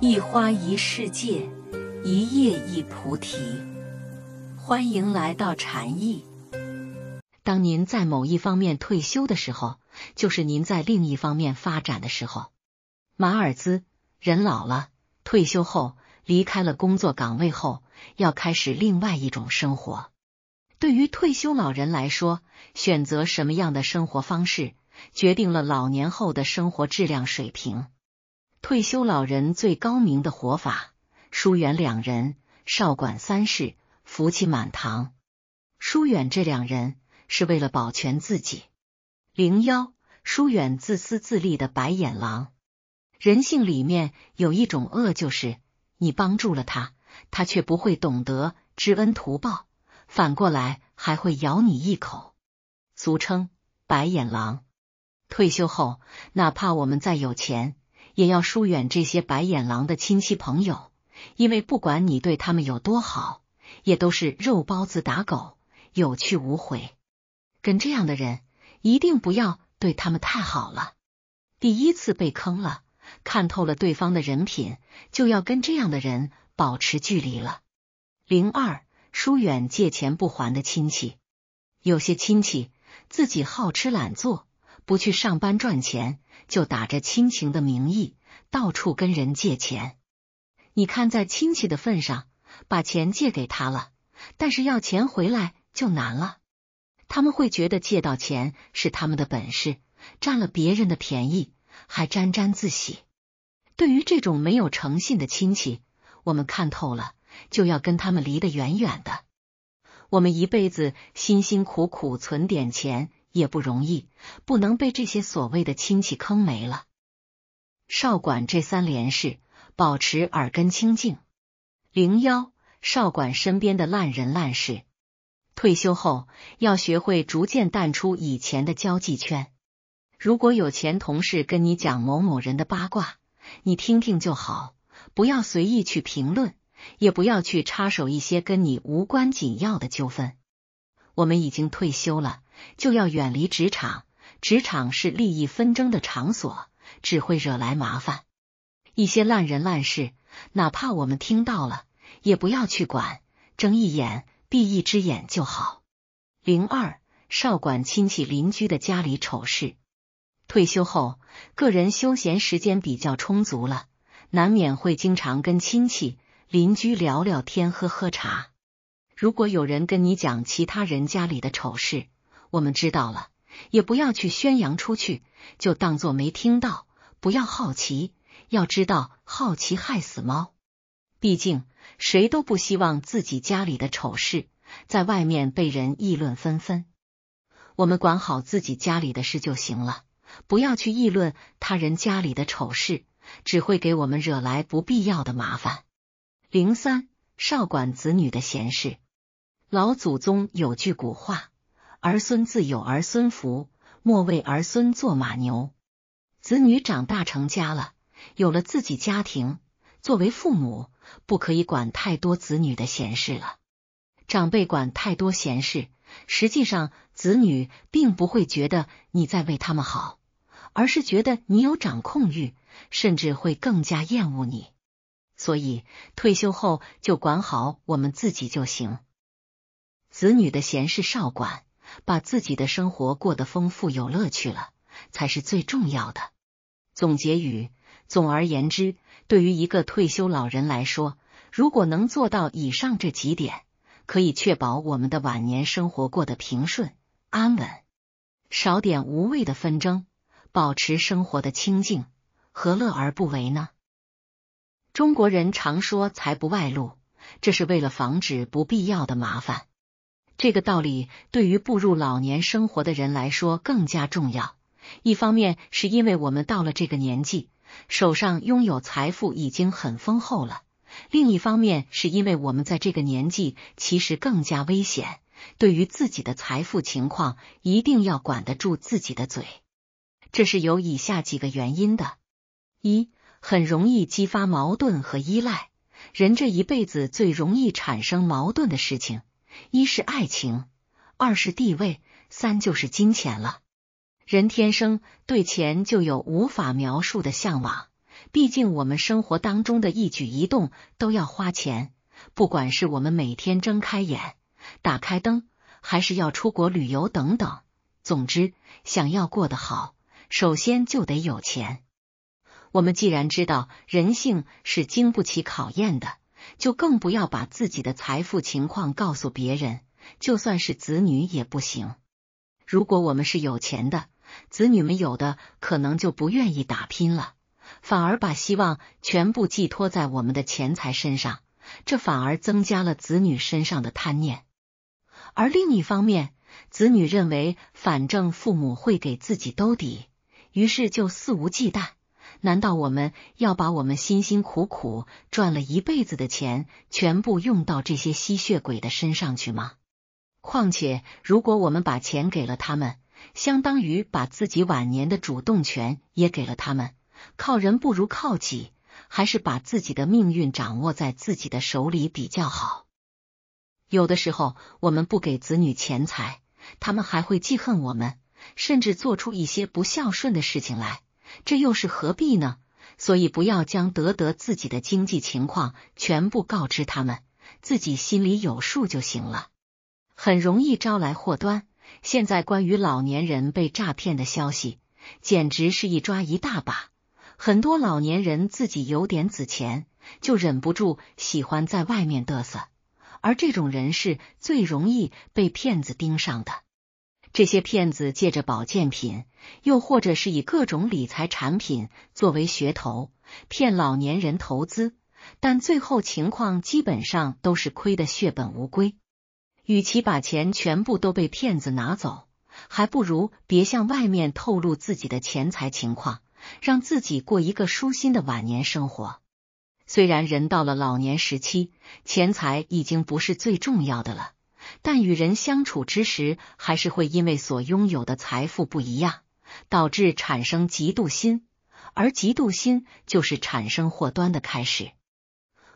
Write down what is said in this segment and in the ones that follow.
一花一世界，一叶一菩提。欢迎来到禅意。当您在某一方面退休的时候，就是您在另一方面发展的时候。马尔兹，人老了，退休后离开了工作岗位后，要开始另外一种生活。对于退休老人来说，选择什么样的生活方式，决定了老年后的生活质量水平。退休老人最高明的活法：疏远两人，少管三事，福气满堂。疏远这两人是为了保全自己。零幺，疏远自私自利的白眼狼。人性里面有一种恶，就是你帮助了他，他却不会懂得知恩图报，反过来还会咬你一口，俗称白眼狼。退休后，哪怕我们再有钱。也要疏远这些白眼狼的亲戚朋友，因为不管你对他们有多好，也都是肉包子打狗，有去无回。跟这样的人一定不要对他们太好了。第一次被坑了，看透了对方的人品，就要跟这样的人保持距离了。零二，疏远借钱不还的亲戚。有些亲戚自己好吃懒做。不去上班赚钱，就打着亲情的名义到处跟人借钱。你看，在亲戚的份上把钱借给他了，但是要钱回来就难了。他们会觉得借到钱是他们的本事，占了别人的便宜还沾沾自喜。对于这种没有诚信的亲戚，我们看透了，就要跟他们离得远远的。我们一辈子辛辛苦苦存点钱。也不容易，不能被这些所谓的亲戚坑没了。少管这三连事，保持耳根清净。零幺，少管身边的烂人烂事。退休后要学会逐渐淡出以前的交际圈。如果有前同事跟你讲某某人的八卦，你听听就好，不要随意去评论，也不要去插手一些跟你无关紧要的纠纷。我们已经退休了。就要远离职场，职场是利益纷争的场所，只会惹来麻烦。一些烂人烂事，哪怕我们听到了，也不要去管，睁一眼闭一只眼就好。零二少管亲戚邻居的家里丑事。退休后，个人休闲时间比较充足了，难免会经常跟亲戚邻居聊聊天、喝喝茶。如果有人跟你讲其他人家里的丑事，我们知道了，也不要去宣扬出去，就当做没听到。不要好奇，要知道好奇害死猫。毕竟谁都不希望自己家里的丑事在外面被人议论纷纷。我们管好自己家里的事就行了，不要去议论他人家里的丑事，只会给我们惹来不必要的麻烦。零三少管子女的闲事，老祖宗有句古话。儿孙自有儿孙福，莫为儿孙做马牛。子女长大成家了，有了自己家庭，作为父母，不可以管太多子女的闲事了。长辈管太多闲事，实际上子女并不会觉得你在为他们好，而是觉得你有掌控欲，甚至会更加厌恶你。所以，退休后就管好我们自己就行，子女的闲事少管。把自己的生活过得丰富有乐趣了，才是最重要的。总结语：总而言之，对于一个退休老人来说，如果能做到以上这几点，可以确保我们的晚年生活过得平顺安稳，少点无谓的纷争，保持生活的清静，何乐而不为呢？中国人常说财不外露，这是为了防止不必要的麻烦。这个道理对于步入老年生活的人来说更加重要。一方面是因为我们到了这个年纪，手上拥有财富已经很丰厚了；另一方面是因为我们在这个年纪其实更加危险，对于自己的财富情况一定要管得住自己的嘴。这是有以下几个原因的：一、很容易激发矛盾和依赖。人这一辈子最容易产生矛盾的事情。一是爱情，二是地位，三就是金钱了。人天生对钱就有无法描述的向往，毕竟我们生活当中的一举一动都要花钱，不管是我们每天睁开眼、打开灯，还是要出国旅游等等。总之，想要过得好，首先就得有钱。我们既然知道人性是经不起考验的。就更不要把自己的财富情况告诉别人，就算是子女也不行。如果我们是有钱的，子女们有的可能就不愿意打拼了，反而把希望全部寄托在我们的钱财身上，这反而增加了子女身上的贪念。而另一方面，子女认为反正父母会给自己兜底，于是就肆无忌惮。难道我们要把我们辛辛苦苦赚了一辈子的钱全部用到这些吸血鬼的身上去吗？况且，如果我们把钱给了他们，相当于把自己晚年的主动权也给了他们。靠人不如靠己，还是把自己的命运掌握在自己的手里比较好。有的时候，我们不给子女钱财，他们还会记恨我们，甚至做出一些不孝顺的事情来。这又是何必呢？所以不要将德德自己的经济情况全部告知他们，自己心里有数就行了。很容易招来祸端。现在关于老年人被诈骗的消息，简直是一抓一大把。很多老年人自己有点子钱，就忍不住喜欢在外面嘚瑟，而这种人是最容易被骗子盯上的。这些骗子借着保健品，又或者是以各种理财产品作为噱头，骗老年人投资，但最后情况基本上都是亏的血本无归。与其把钱全部都被骗子拿走，还不如别向外面透露自己的钱财情况，让自己过一个舒心的晚年生活。虽然人到了老年时期，钱财已经不是最重要的了。但与人相处之时，还是会因为所拥有的财富不一样，导致产生嫉妒心，而嫉妒心就是产生祸端的开始。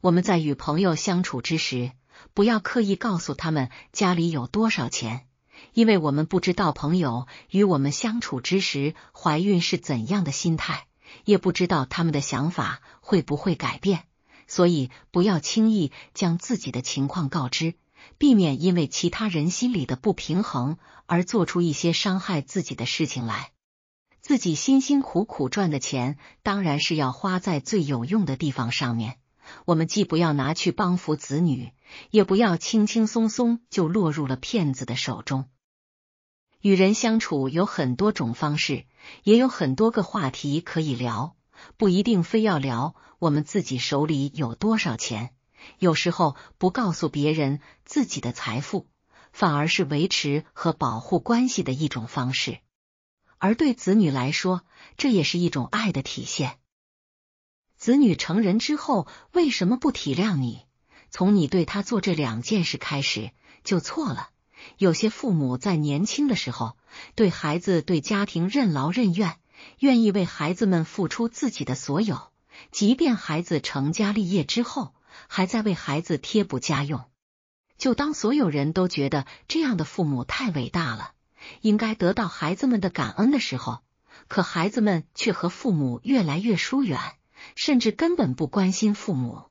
我们在与朋友相处之时，不要刻意告诉他们家里有多少钱，因为我们不知道朋友与我们相处之时怀孕是怎样的心态，也不知道他们的想法会不会改变，所以不要轻易将自己的情况告知。避免因为其他人心里的不平衡而做出一些伤害自己的事情来。自己辛辛苦苦赚的钱当然是要花在最有用的地方上面。我们既不要拿去帮扶子女，也不要轻轻松松就落入了骗子的手中。与人相处有很多种方式，也有很多个话题可以聊，不一定非要聊我们自己手里有多少钱。有时候不告诉别人自己的财富，反而是维持和保护关系的一种方式。而对子女来说，这也是一种爱的体现。子女成人之后为什么不体谅你？从你对他做这两件事开始就错了。有些父母在年轻的时候对孩子、对家庭任劳任怨，愿意为孩子们付出自己的所有，即便孩子成家立业之后。还在为孩子贴补家用，就当所有人都觉得这样的父母太伟大了，应该得到孩子们的感恩的时候，可孩子们却和父母越来越疏远，甚至根本不关心父母。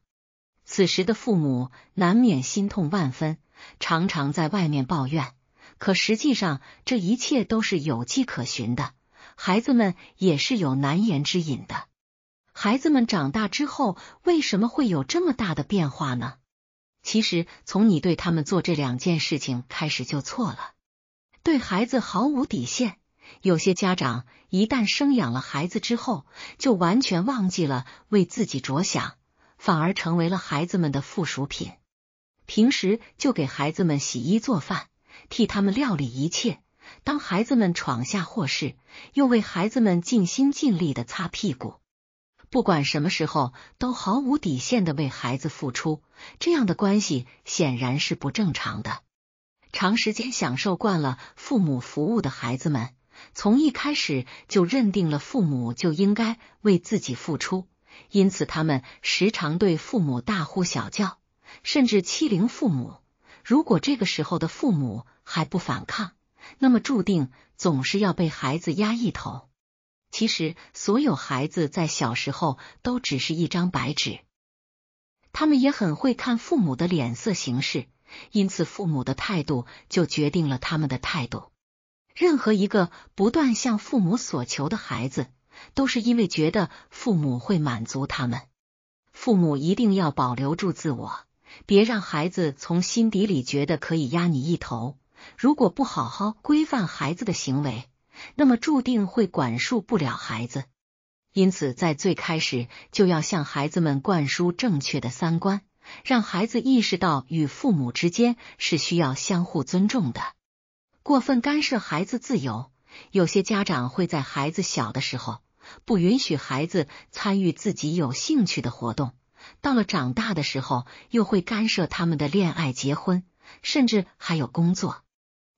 此时的父母难免心痛万分，常常在外面抱怨。可实际上，这一切都是有迹可循的，孩子们也是有难言之隐的。孩子们长大之后，为什么会有这么大的变化呢？其实，从你对他们做这两件事情开始就错了。对孩子毫无底线，有些家长一旦生养了孩子之后，就完全忘记了为自己着想，反而成为了孩子们的附属品。平时就给孩子们洗衣做饭，替他们料理一切；当孩子们闯下祸事，又为孩子们尽心尽力的擦屁股。不管什么时候，都毫无底线的为孩子付出，这样的关系显然是不正常的。长时间享受惯了父母服务的孩子们，从一开始就认定了父母就应该为自己付出，因此他们时常对父母大呼小叫，甚至欺凌父母。如果这个时候的父母还不反抗，那么注定总是要被孩子压一头。其实，所有孩子在小时候都只是一张白纸，他们也很会看父母的脸色行事，因此父母的态度就决定了他们的态度。任何一个不断向父母所求的孩子，都是因为觉得父母会满足他们。父母一定要保留住自我，别让孩子从心底里觉得可以压你一头。如果不好好规范孩子的行为。那么注定会管束不了孩子，因此在最开始就要向孩子们灌输正确的三观，让孩子意识到与父母之间是需要相互尊重的。过分干涉孩子自由，有些家长会在孩子小的时候不允许孩子参与自己有兴趣的活动，到了长大的时候又会干涉他们的恋爱、结婚，甚至还有工作。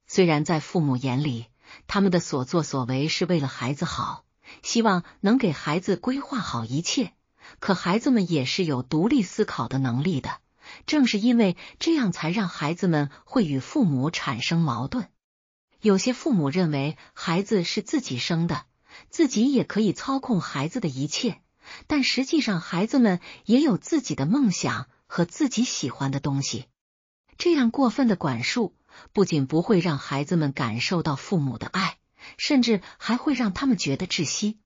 虽然在父母眼里，他们的所作所为是为了孩子好，希望能给孩子规划好一切。可孩子们也是有独立思考的能力的，正是因为这样，才让孩子们会与父母产生矛盾。有些父母认为孩子是自己生的，自己也可以操控孩子的一切，但实际上孩子们也有自己的梦想和自己喜欢的东西。这样过分的管束。不仅不会让孩子们感受到父母的爱，甚至还会让他们觉得窒息。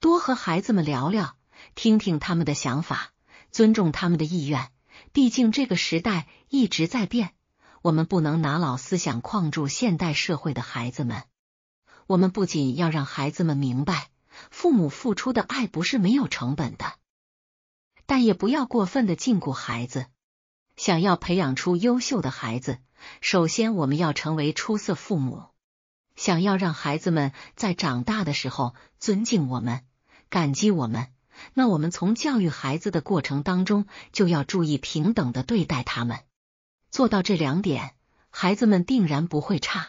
多和孩子们聊聊，听听他们的想法，尊重他们的意愿。毕竟这个时代一直在变，我们不能拿老思想框住现代社会的孩子们。我们不仅要让孩子们明白，父母付出的爱不是没有成本的，但也不要过分的禁锢孩子。想要培养出优秀的孩子，首先我们要成为出色父母。想要让孩子们在长大的时候尊敬我们、感激我们，那我们从教育孩子的过程当中就要注意平等的对待他们。做到这两点，孩子们定然不会差。